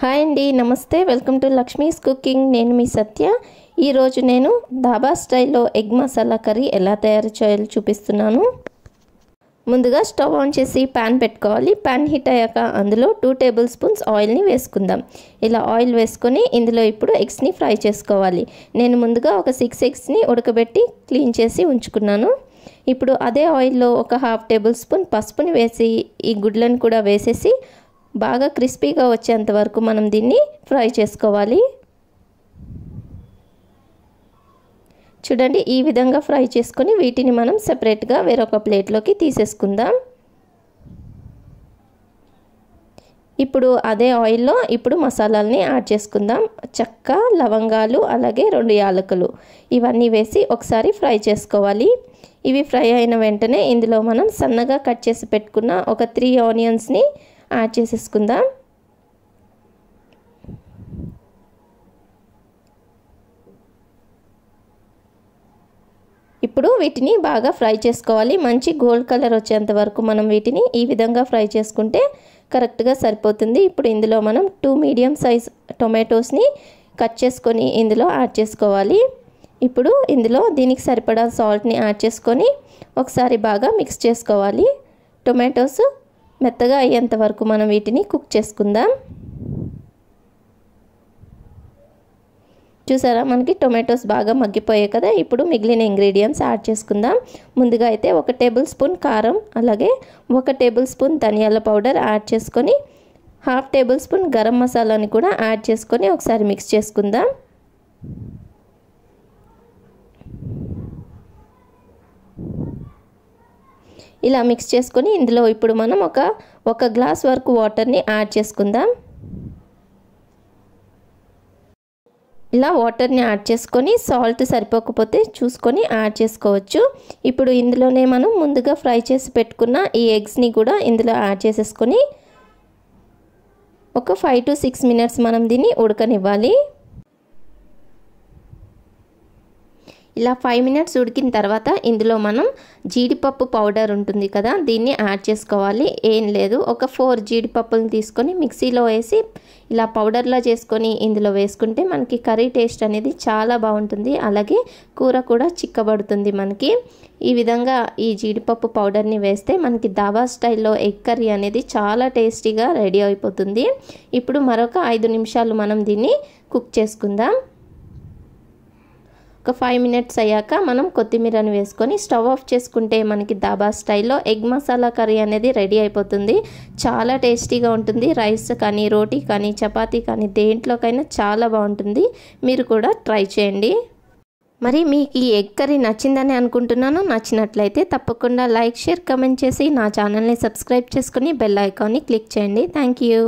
hi అండి నమస్తే welcome to Lakshmi's cooking నేను మీ సత్య ఈరోజు నేను ధాబా స్టైల్లో ఎగ్ మసాలా కర్రీ ఎలా తయారు చేయాలో చూపిస్తున్నాను ముందుగా స్టవ్ ఆన్ చేసి ప్యాన్ పెట్టుకోవాలి ప్యాన్ హీట్ అయ్యాక అందులో టూ టేబుల్ స్పూన్స్ ఆయిల్ని వేసుకుందాం ఇలా ఆయిల్ వేసుకొని ఇందులో ఇప్పుడు ఎగ్స్ని ఫ్రై చేసుకోవాలి నేను ముందుగా ఒక సిక్స్ ఎగ్స్ని ఉడకబెట్టి క్లీన్ చేసి ఉంచుకున్నాను ఇప్పుడు అదే ఆయిల్లో ఒక హాఫ్ టేబుల్ స్పూన్ పసుపుని వేసి ఈ గుడ్లను కూడా వేసేసి బాగా క్రిస్పీగా వచ్చేంత వరకు మనం దీన్ని ఫ్రై చేసుకోవాలి చూడండి ఈ విధంగా ఫ్రై చేసుకొని వీటిని మనం సెపరేట్గా వేరొక ప్లేట్లోకి తీసేసుకుందాం ఇప్పుడు అదే ఆయిల్లో ఇప్పుడు మసాలాలని యాడ్ చేసుకుందాం చెక్క లవంగాలు అలాగే రెండు యాలకులు ఇవన్నీ వేసి ఒకసారి ఫ్రై చేసుకోవాలి ఇవి ఫ్రై అయిన వెంటనే ఇందులో మనం సన్నగా కట్ చేసి పెట్టుకున్న ఒక త్రీ ఆనియన్స్ని యాడ్ చేసేసుకుందాం ఇప్పుడు వీటిని బాగా ఫ్రై చేసుకోవాలి మంచి గోల్డ్ కలర్ వచ్చేంత వరకు మనం వీటిని ఈ విధంగా ఫ్రై చేసుకుంటే కరెక్ట్గా సరిపోతుంది ఇప్పుడు ఇందులో మనం టూ మీడియం సైజ్ టొమాటోస్ని కట్ చేసుకొని ఇందులో యాడ్ చేసుకోవాలి ఇప్పుడు ఇందులో దీనికి సరిపడా సాల్ట్ని యాడ్ చేసుకొని ఒకసారి బాగా మిక్స్ చేసుకోవాలి టొమాటోస్ మెత్తగా అయ్యేంత వరకు మనం వీటిని కుక్ చేసుకుందాం చూసారా మనకి టొమాటోస్ బాగా మగ్గిపోయాయి కదా ఇప్పుడు మిగిలిన ఇంగ్రీడియంట్స్ యాడ్ చేసుకుందాం ముందుగా అయితే ఒక టేబుల్ స్పూన్ కారం అలాగే ఒక టేబుల్ స్పూన్ ధనియాల పౌడర్ యాడ్ చేసుకొని హాఫ్ టేబుల్ స్పూన్ గరం మసాలాని కూడా యాడ్ చేసుకొని ఒకసారి మిక్స్ చేసుకుందాం ఇలా మిక్స్ చేసుకొని ఇందులో ఇప్పుడు మనం ఒక ఒక గ్లాస్ వరకు వాటర్ని యాడ్ చేసుకుందాం ఇలా వాటర్ని యాడ్ చేసుకొని సాల్ట్ సరిపోకపోతే చూసుకొని యాడ్ చేసుకోవచ్చు ఇప్పుడు ఇందులోనే మనం ముందుగా ఫ్రై చేసి పెట్టుకున్న ఈ ఎగ్స్ని కూడా ఇందులో యాడ్ చేసేసుకొని ఒక ఫైవ్ టు సిక్స్ మినిట్స్ మనం దీన్ని ఉడకనివ్వాలి ఇలా ఫైవ్ మినిట్స్ ఉడికిన తర్వాత ఇందులో మనం జీడిపప్పు పౌడర్ ఉంటుంది కదా దీన్ని యాడ్ చేసుకోవాలి ఏం లేదు ఒక ఫోర్ జీడిపప్పులను తీసుకొని మిక్సీలో వేసి ఇలా పౌడర్లా చేసుకొని ఇందులో వేసుకుంటే మనకి కర్రీ టేస్ట్ అనేది చాలా బాగుంటుంది అలాగే కూర కూడా చిక్కబడుతుంది మనకి ఈ విధంగా ఈ జీడిపప్పు పౌడర్ని వేస్తే మనకి దాబా స్టైల్లో ఎగ్ కర్రీ అనేది చాలా టేస్టీగా రెడీ అయిపోతుంది ఇప్పుడు మరొక ఐదు నిమిషాలు మనం దీన్ని కుక్ చేసుకుందాం ఒక ఫైవ్ మినిట్స్ అయ్యాక మనం కొత్తిమీరని వేసుకొని స్టవ్ ఆఫ్ చేసుకుంటే మనకి దాబా స్టైల్లో ఎగ్ మసాలా కర్రీ అనేది రెడీ అయిపోతుంది చాలా టేస్టీగా ఉంటుంది రైస్ కానీ రోటీ కానీ చపాతీ కానీ దేంట్లోకైనా చాలా బాగుంటుంది మీరు కూడా ట్రై చేయండి మరి మీకు ఈ ఎగ్ కర్రీ నచ్చిందని అనుకుంటున్నాను నచ్చినట్లయితే తప్పకుండా లైక్ షేర్ కమెంట్ చేసి నా ఛానల్ని సబ్స్క్రైబ్ చేసుకుని బెల్ ఐకాన్ని క్లిక్ చేయండి థ్యాంక్ యూ